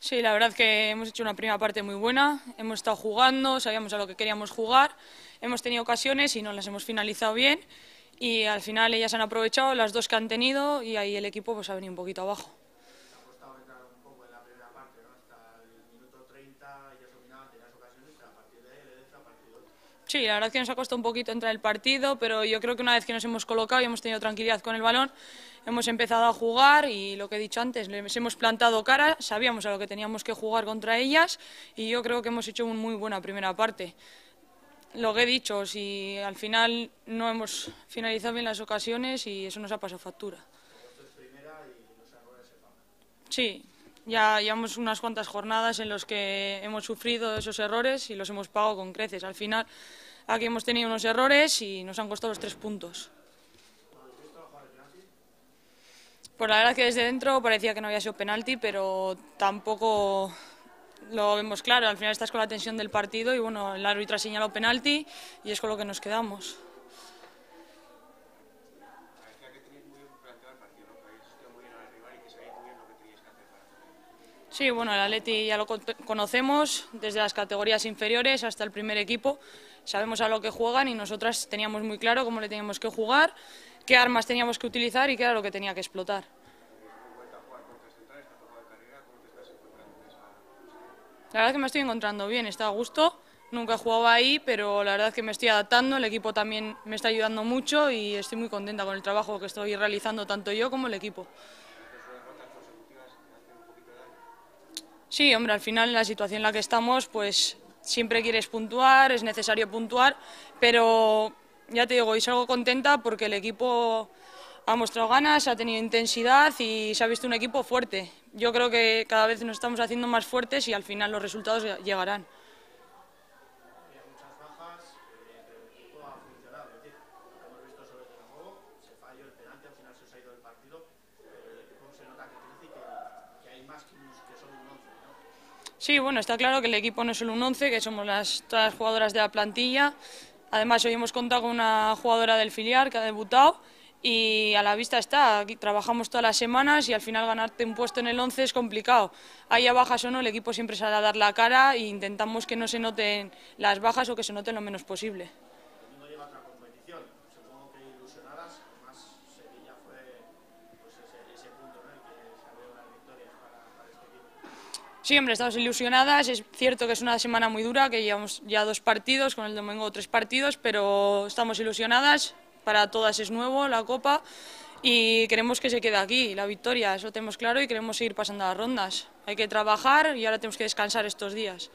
Sí, la verdad que hemos hecho una primera parte muy buena, hemos estado jugando, sabíamos a lo que queríamos jugar, hemos tenido ocasiones y no las hemos finalizado bien y al final ellas han aprovechado las dos que han tenido y ahí el equipo pues ha venido un poquito abajo. Ha costado entrar un poco en la primera parte, Hasta el minuto 30 Sí, la verdad es que nos ha costado un poquito entrar el partido, pero yo creo que una vez que nos hemos colocado y hemos tenido tranquilidad con el balón, hemos empezado a jugar y lo que he dicho antes, les hemos plantado cara, sabíamos a lo que teníamos que jugar contra ellas y yo creo que hemos hecho una muy buena primera parte. Lo que he dicho, si al final no hemos finalizado bien las ocasiones y eso nos ha pasado factura. Sí, ya llevamos unas cuantas jornadas en las que hemos sufrido esos errores y los hemos pagado con creces. Al final, aquí hemos tenido unos errores y nos han costado los tres puntos. Pues la verdad que desde dentro parecía que no había sido penalti, pero tampoco lo vemos claro. Al final estás con la tensión del partido y bueno, el árbitro ha señalado penalti y es con lo que nos quedamos. Sí, bueno, el Atleti ya lo conocemos desde las categorías inferiores hasta el primer equipo. Sabemos a lo que juegan y nosotras teníamos muy claro cómo le teníamos que jugar, qué armas teníamos que utilizar y qué era lo que tenía que explotar. La verdad que me estoy encontrando bien, está a gusto. Nunca he jugado ahí, pero la verdad que me estoy adaptando, el equipo también me está ayudando mucho y estoy muy contenta con el trabajo que estoy realizando tanto yo como el equipo. Sí, hombre, al final en la situación en la que estamos, pues siempre quieres puntuar, es necesario puntuar, pero ya te digo, y salgo contenta porque el equipo ha mostrado ganas, ha tenido intensidad y se ha visto un equipo fuerte. Yo creo que cada vez nos estamos haciendo más fuertes y al final los resultados llegarán. el equipo se que hay más que, son un Sí, bueno, está claro que el equipo no es solo un once, que somos las, todas las jugadoras de la plantilla. Además, hoy hemos contado con una jugadora del filial que ha debutado y a la vista está, trabajamos todas las semanas y al final ganarte un puesto en el once es complicado. Haya bajas o no, el equipo siempre sale a dar la cara e intentamos que no se noten las bajas o que se noten lo menos posible. Siempre estamos ilusionadas. Es cierto que es una semana muy dura, que llevamos ya dos partidos, con el domingo tres partidos, pero estamos ilusionadas. Para todas es nuevo la Copa y queremos que se quede aquí la victoria, eso tenemos claro y queremos seguir pasando las rondas. Hay que trabajar y ahora tenemos que descansar estos días.